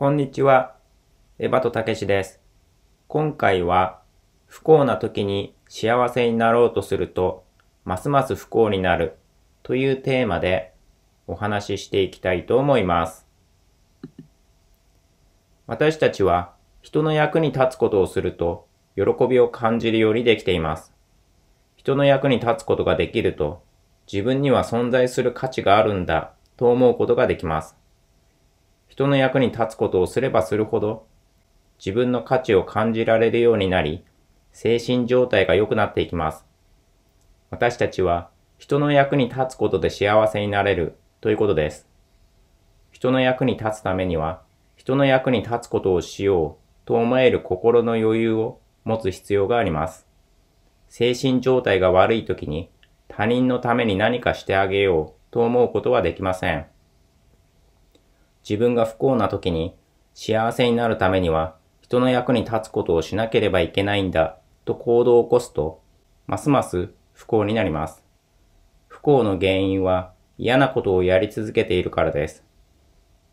こんにちは。エバトたけしです。今回は、不幸な時に幸せになろうとすると、ますます不幸になるというテーマでお話ししていきたいと思います。私たちは人の役に立つことをすると、喜びを感じるようにできています。人の役に立つことができると、自分には存在する価値があるんだと思うことができます。人の役に立つことをすればするほど、自分の価値を感じられるようになり、精神状態が良くなっていきます。私たちは人の役に立つことで幸せになれるということです。人の役に立つためには、人の役に立つことをしようと思える心の余裕を持つ必要があります。精神状態が悪い時に他人のために何かしてあげようと思うことはできません。自分が不幸な時に幸せになるためには人の役に立つことをしなければいけないんだと行動を起こすと、ますます不幸になります。不幸の原因は嫌なことをやり続けているからです。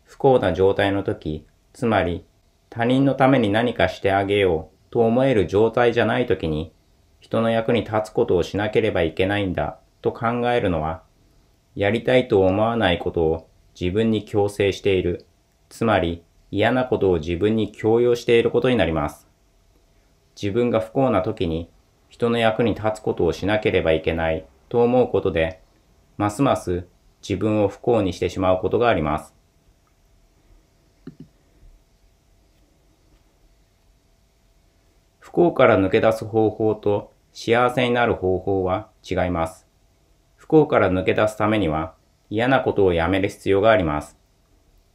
不幸な状態の時、つまり他人のために何かしてあげようと思える状態じゃない時に、人の役に立つことをしなければいけないんだと考えるのは、やりたいと思わないことを自分に強制している。つまり、嫌なことを自分に強要していることになります。自分が不幸な時に人の役に立つことをしなければいけないと思うことで、ますます自分を不幸にしてしまうことがあります。不幸から抜け出す方法と幸せになる方法は違います。不幸から抜け出すためには、嫌なことをやめる必要があります。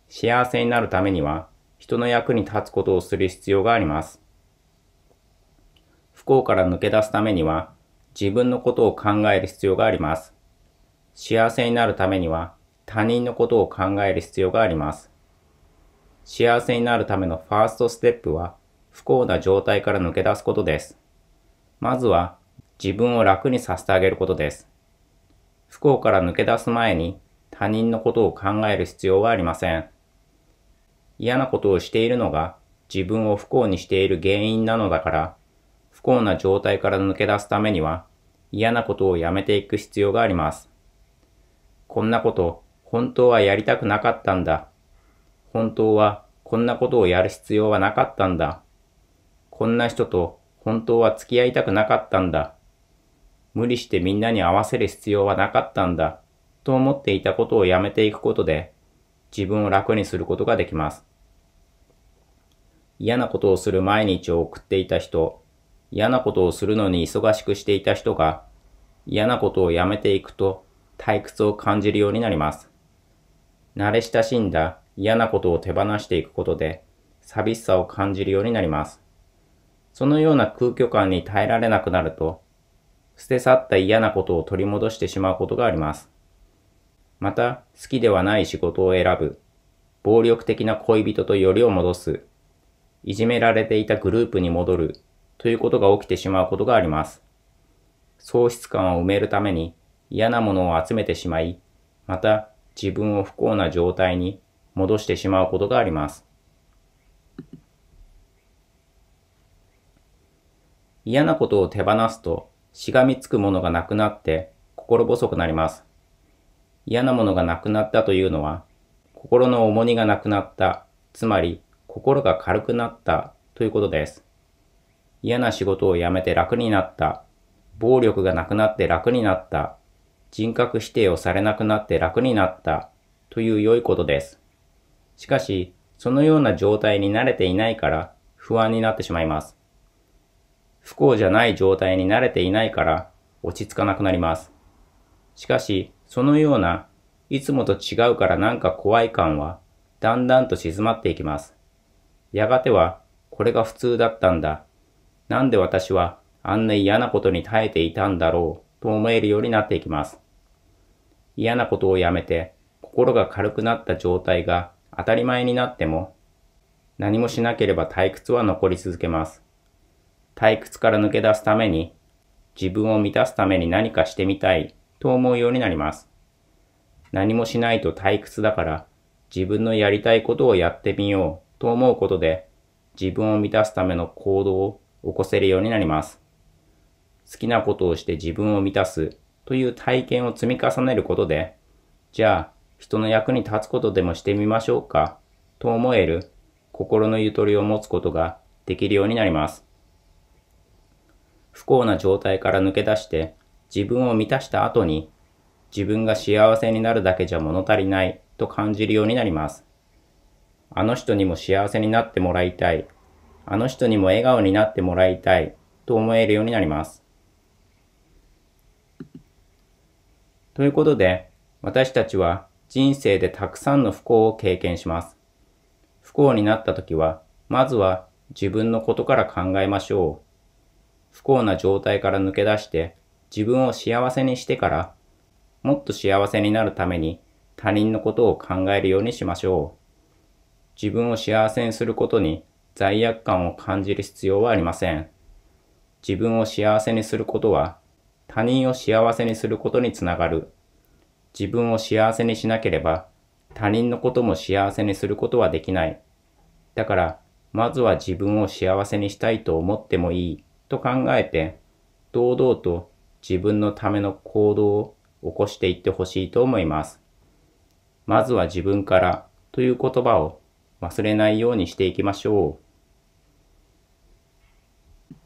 幸せになるためには、人の役に立つことをする必要があります。不幸から抜け出すためには、自分のことを考える必要があります。幸せになるためには、他人のことを考える必要があります。幸せになるためのファーストステップは、不幸な状態から抜け出すことです。まずは、自分を楽にさせてあげることです。不幸から抜け出す前に他人のことを考える必要はありません。嫌なことをしているのが自分を不幸にしている原因なのだから、不幸な状態から抜け出すためには嫌なことをやめていく必要があります。こんなこと本当はやりたくなかったんだ。本当はこんなことをやる必要はなかったんだ。こんな人と本当は付き合いたくなかったんだ。無理してみんなに合わせる必要はなかったんだ、と思っていたことをやめていくことで、自分を楽にすることができます。嫌なことをする毎日を送っていた人、嫌なことをするのに忙しくしていた人が、嫌なことをやめていくと退屈を感じるようになります。慣れ親しんだ嫌なことを手放していくことで寂しさを感じるようになります。そのような空虚感に耐えられなくなると捨て去った嫌なことを取り戻してしまうことがあります。また、好きではない仕事を選ぶ、暴力的な恋人とよりを戻す、いじめられていたグループに戻るということが起きてしまうことがあります。喪失感を埋めるために嫌なものを集めてしまい、また自分を不幸な状態に戻してしまうことがあります。嫌なことを手放すとしがみつくものがなくなって心細くなります。嫌なものがなくなったというのは、心の重荷がなくなった、つまり心が軽くなったということです。嫌な仕事を辞めて楽になった、暴力がなくなって楽になった、人格否定をされなくなって楽になったという良いことです。しかし、そのような状態に慣れていないから不安になってしまいます。不幸じゃない状態に慣れていないから落ち着かなくなります。しかし、そのようないつもと違うからなんか怖い感はだんだんと静まっていきます。やがてはこれが普通だったんだ。なんで私はあんな嫌なことに耐えていたんだろうと思えるようになっていきます。嫌なことをやめて心が軽くなった状態が当たり前になっても何もしなければ退屈は残り続けます。退屈から抜け出すために、自分を満たすために何かしてみたいと思うようになります。何もしないと退屈だから、自分のやりたいことをやってみようと思うことで、自分を満たすための行動を起こせるようになります。好きなことをして自分を満たすという体験を積み重ねることで、じゃあ人の役に立つことでもしてみましょうかと思える心のゆとりを持つことができるようになります。不幸な状態から抜け出して自分を満たした後に自分が幸せになるだけじゃ物足りないと感じるようになります。あの人にも幸せになってもらいたい。あの人にも笑顔になってもらいたいと思えるようになります。ということで、私たちは人生でたくさんの不幸を経験します。不幸になった時は、まずは自分のことから考えましょう。不幸な状態から抜け出して自分を幸せにしてからもっと幸せになるために他人のことを考えるようにしましょう。自分を幸せにすることに罪悪感を感じる必要はありません。自分を幸せにすることは他人を幸せにすることにつながる。自分を幸せにしなければ他人のことも幸せにすることはできない。だから、まずは自分を幸せにしたいと思ってもいい。と考えて、堂々と自分のための行動を起こしていってほしいと思います。まずは自分からという言葉を忘れないようにしていきましょう。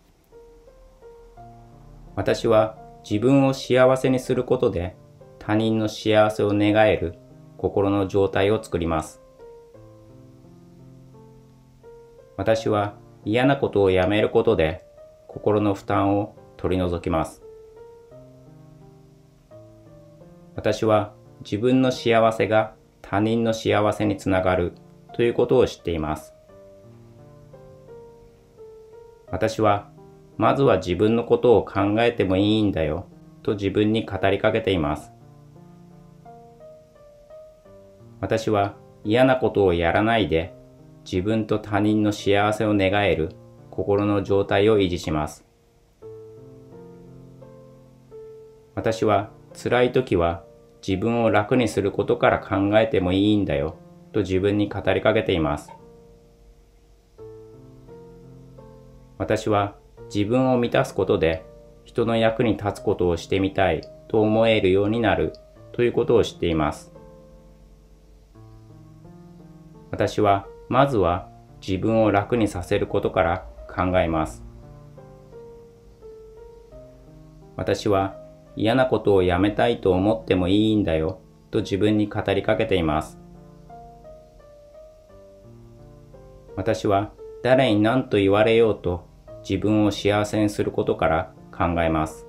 私は自分を幸せにすることで他人の幸せを願える心の状態を作ります。私は嫌なことをやめることで心の負担を取り除きます。私は自分の幸せが他人の幸せにつながるということを知っています。私は、まずは自分のことを考えてもいいんだよと自分に語りかけています。私は嫌なことをやらないで自分と他人の幸せを願える心の状態を維持します。私は辛い時は自分を楽にすることから考えてもいいんだよと自分に語りかけています。私は自分を満たすことで人の役に立つことをしてみたいと思えるようになるということを知っています。私はまずは自分を楽にさせることから考えます。私は嫌なことをやめたいと思ってもいいんだよと自分に語りかけています。私は誰に何と言われようと自分を幸せにすることから考えます。